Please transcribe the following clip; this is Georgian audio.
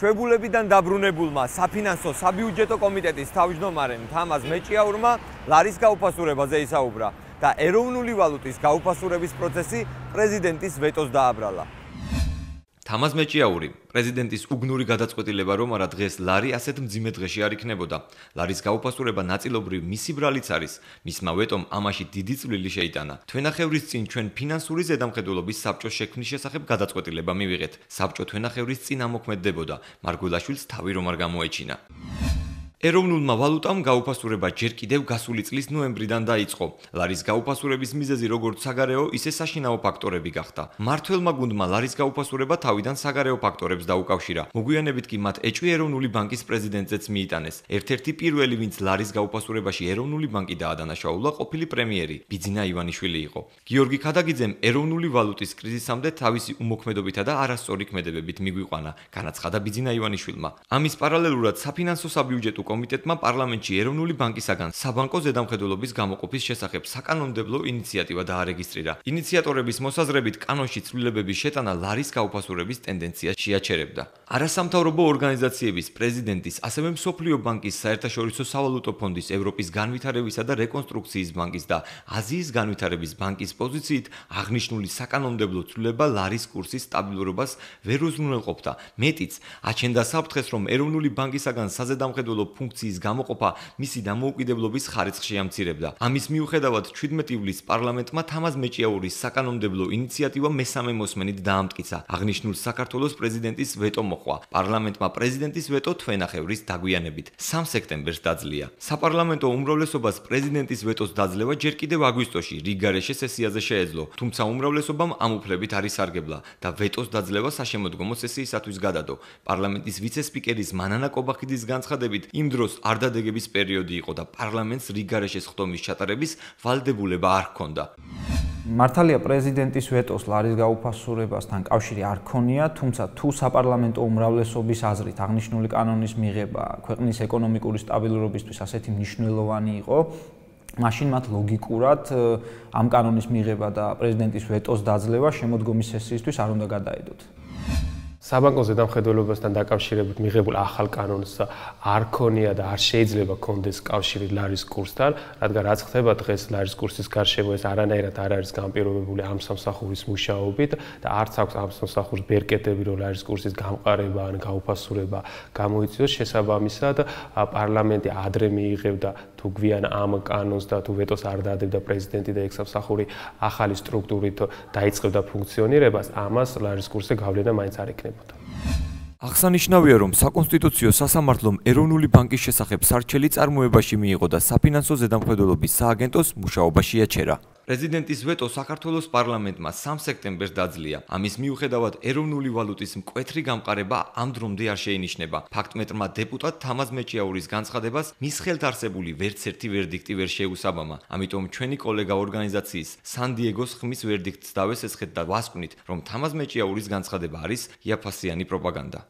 შვებულებიდან დაბრუნებულმა საფინანსო საბიუჯეტო კომიტეტის თავმჯდომარემ თამაზ მეჭიაურმა ლარის გაუფასურებაზე ისაუბრა და ეროვნული ვალუტის გაუფასურების პროცესი პრეზიდენტის ვეტოს დააბრალა. თამაზ მეჭიაური, პრეზიდენტის უგნური გადაწყვეტილება რომ არა დღეს ლარი ასეთ მძიმე დღეში არ იქნებოდა. ლარის გაუფასურება ნაწილობრივ მისი ბრალიც არის, მისმა ვეტომ ამაში დიდი წვლილი შეიტანა. თვენახევრის წინ ჩვენ ფინანსური ზედამხედველობის საბჭოს შექმნის შესახებ გადაწყვეტილება მივიღეთ. საბჭო თვენახევრის წინ ამოქმედდებოდა. მარგულაშვილს თავი რომ არ გამოეჩინა. ეროვნულმა ვალუტამ გაუფასურება ჯერ კიდევ გასული წლის ნოემბრიდან დაიწყო. ლარის გაუფასურების მიზეზი როგორც საგარეო, ისე საშინაო ფაქტორები გახდა. მართლმა გუნდმა ლარის გაუფასურება თავიდან საგარეო ფაქტორებს დაუკავშირა. მოგვიანებით კი მათ ეჭვი ეროვნული ბანკის პრეზიდენტზეც მიიტანეს. ერთ-ერთი პირველი, ვინც ლარის გაუფასურებაში ეროვნული ბანკი დაადანაშაულა, ყოფილი პრემიერი ბიძინა ივანიშვილი იყო. გიორგი ხადაგიძემ ეროვნული ვალუტის კრიზისამდე თავისი უმოქმედობითა და არასწორი ქმედებებით მიგვიყვანა განაცხადა ბიძინა ივანიშვილმა. ამის პარალელურად საფინანსო საბიუჯეტო კომიტეტმა პარლამენტში ეროვნული ბანკისაგან საბანკო ზედამხედველობის გამოყოფის შესახებ საკანონმდებლო ინიციატივა დაარეგისტრირა. ინიციატორების მოსაზრებით კანონში ცვლილებების შეტანა ლარის გაუფასურების ტენდენციას შეაჩერებდა. არასამთავრობო ორგანიზაციების პრეზიდენტის, ასევე მსოფლიო ბანკის საერთაშორისო სავალუტო ფონდის, ევროპის განვითარებისა და რეკონსტრუქციის ბანკის და აზიის განვითარების ბანკის პოზიციით აღნიშნული საკანონმდებლო ცვლილება ლარის კურსის სტაბილურობას ვერ უზრუნველყოფდა. მეტიც, აჩენდა საფრთხეს, რომ ეროვნული ბანკისაგან საზედამხედველო ფუნქციის გამოყოფა მისი დამოუკიდებლობის ხარიცხში ამცირებდა. ამის მიუხედავად 17 ივლისს პარლამენტმა თამაზ მეჭიაურის საკანონმდებლო ინიციატივა მესამე მოსმენით დაამტკიცა. აღნიშნულ საქართველოს პრეზიდენტის ვეტო მოყვა. პარლამენტმა პრეზიდენტის ვეტო თვენახევრის დაგვიანებით 3 სექტემბერს დაძლია. საპარლამენტო უმრავლესობას პრეზიდენტის ვეტოს დაძლევა ჯერ კიდევ აგვისტოში რიგარეშე სესიაზე შეეძლო, თუმცა უმრავლესობამ ამ უფლებით არისარგებლა და ვეტოს დაძლევა საშემოდგომო სესიისათვის გადადო. პარლამენტის ვიცე-სპიკერის მანანა კობახიძის განცხადებით, იმ დროს არდადეგების პერიოდი იყო და პარლამენტს რიგარეშეს ხტომის ჩატარების ვალდებულება არ ჰქონდა. მართალია პრეზიდენტის ვეტოს ლარის გაუფასურებასთან კავშირი არ ქონია, თუმცა თუ საპარლამენტო უმრავლესობის აზრით აღნიშნული კანონის მიღება ქვეყნის ეკონომიკური სტაბილურობისთვის ასეთი მნიშვნელოვანი იყო, მაშინ მათ ლოგიკურად ამ კანონის მიღება და პრეზიდენტის ვეტოს დაძლევა შემოდგომის სესიისთვის არ უნდა გადაედოთ. საბანკო ზედამხედველობასთან დაკავშირებით მიღებულ ახალ კანონს არ ქონია და არ შეიძლება კონდეს კავშირი ლარის კურსთან, რადგან რაც ხდება დღეს ლარის კურსის გარშემო ეს არანაირად არ არის განპირობებული ამ სამსახურის მუშაობით და არც აქვს ამ სამსახურს ბერკეტები რომ ლარის კურსის გამყარება ან გაუფასურება გამოიწვიოს შესაბამისად პარლამენტი ადრე მიიღებდა თუ გვიან ამ კანონს და თუ ვეტოს არ დაადებდა პრეზიდენტი და ექსსახური ახალი სტრუქტურით დაიწყებდა ფუნქციონირებას, ამას ლარის კურსზე გავლენა მაინც არ ექნებოდა. აღსანიშნავია, რომ საკონსტიტუციო სასამართლომ ეროვნული ბანკის შესახებ სარჩელი წარმოებაში მიიღო და საფინანსო ზედამხედველობის სააგენტოს მუშაობაში აჩერა. პრეზიდენტის ვეტო საქართველოს პარლამენტმა 3 სექტემბერს დაძლია. ამის მიუხედავად, ეროვნული ვალუტის მკვეთრი გამყარება ამ დრომდე არ შეინიშნება. ფაქტმეტრმა დეპუტატ თამაზ მეჭიაურის განცხადებას მის ხელთ არსებული ვერცერთი ვერდიქტი ვერ შეუსაბამა. ამიტომ ჩვენი კოლეგა ორგანიზაციის სან დიეგოს ხმის ვერდიქტს დავესესხეთ და ვასკვნით, რომ თამაზ მეჭიაურის განცხადება არის იაფასიანი პროპაგანდა.